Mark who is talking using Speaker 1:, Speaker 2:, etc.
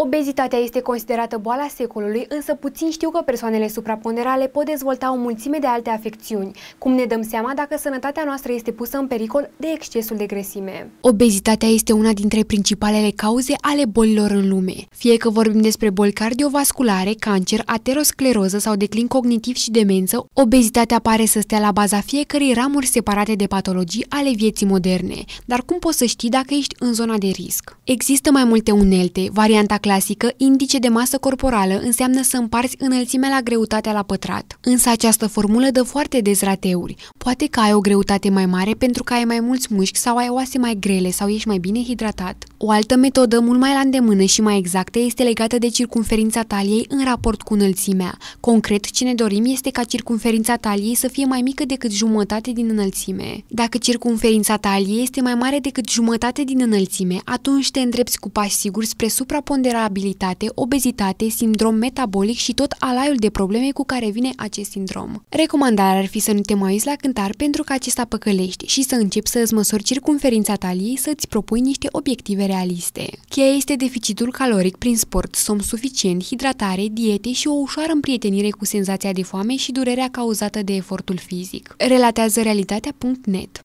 Speaker 1: Obezitatea este considerată boala secolului, însă puțin știu că persoanele supraponderale pot dezvolta o mulțime de alte afecțiuni, cum ne dăm seama dacă sănătatea noastră este pusă în pericol de excesul de grăsime. Obezitatea este una dintre principalele cauze ale bolilor în lume. Fie că vorbim despre boli cardiovasculare, cancer, ateroscleroză sau declin cognitiv și demență, obezitatea pare să stea la baza fiecărei ramuri separate de patologii ale vieții moderne. Dar cum poți să știi dacă ești în zona de risc? Există mai multe unelte, varianta clasică, indice de masă corporală înseamnă să împarți înălțimea la greutatea la pătrat. Însă această formulă dă foarte des rateuri. Poate că ai o greutate mai mare pentru că ai mai mulți mușchi sau ai oase mai grele sau ești mai bine hidratat. O altă metodă mult mai la îndemână și mai exactă este legată de circumferința taliei în raport cu înălțimea. Concret, ce ne dorim este ca circumferința taliei să fie mai mică decât jumătate din înălțime. Dacă circumferința taliei este mai mare decât jumătate din înălțime, atunci te îndrepți cu pași siguri spre supraponderare vulnerabilitate, obezitate, sindrom metabolic și tot alaiul de probleme cu care vine acest sindrom. Recomandarea ar fi să nu te mai uiți la cântar pentru că acesta păcălești și să începi să îți măsori circumferința taliei să-ți propui niște obiective realiste. Cheia este deficitul caloric prin sport, somn suficient, hidratare, diete și o ușoară împrietenire cu senzația de foame și durerea cauzată de efortul fizic. Relatează realitatea.net